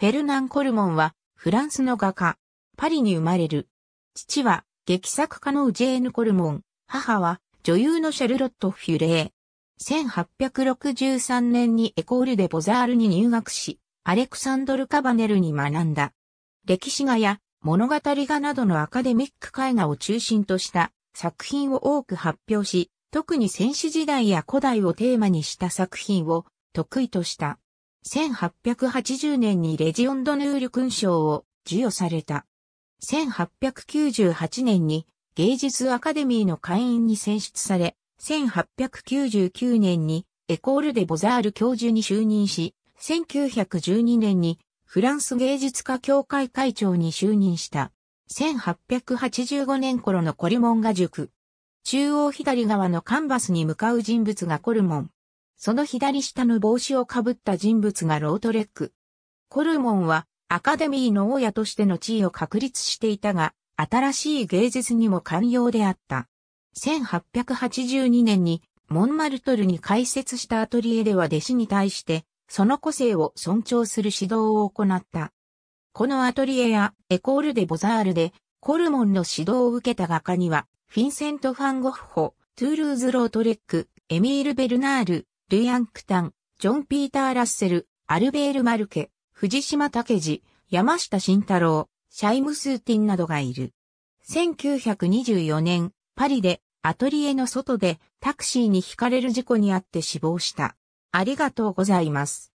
フェルナン・コルモンは、フランスの画家、パリに生まれる。父は、劇作家のウジェーヌ・コルモン、母は、女優のシャルロット・フュレー。1863年にエコールデ・ボザールに入学し、アレクサンドル・カバネルに学んだ。歴史画や物語画などのアカデミック絵画を中心とした作品を多く発表し、特に戦士時代や古代をテーマにした作品を得意とした。1880年にレジオンドヌール勲章を授与された。1898年に芸術アカデミーの会員に選出され、1899年にエコールデ・ボザール教授に就任し、1912年にフランス芸術家協会会長に就任した。1885年頃のコルモンが塾。中央左側のカンバスに向かう人物がコルモン。その左下の帽子をかぶった人物がロートレック。コルモンはアカデミーの王家としての地位を確立していたが、新しい芸術にも寛容であった。1882年にモンマルトルに開設したアトリエでは弟子に対して、その個性を尊重する指導を行った。このアトリエやエコール・デ・ボザールで、コルモンの指導を受けた画家には、フィンセント・ファン・ゴッホ、トゥールーズ・ロートレック、エミール・ベルナール、ルヤンクタン、ジョン・ピーター・ラッセル、アルベール・マルケ、藤島武次、山下慎太郎、シャイム・スーティンなどがいる。1924年、パリでアトリエの外でタクシーに轢かれる事故にあって死亡した。ありがとうございます。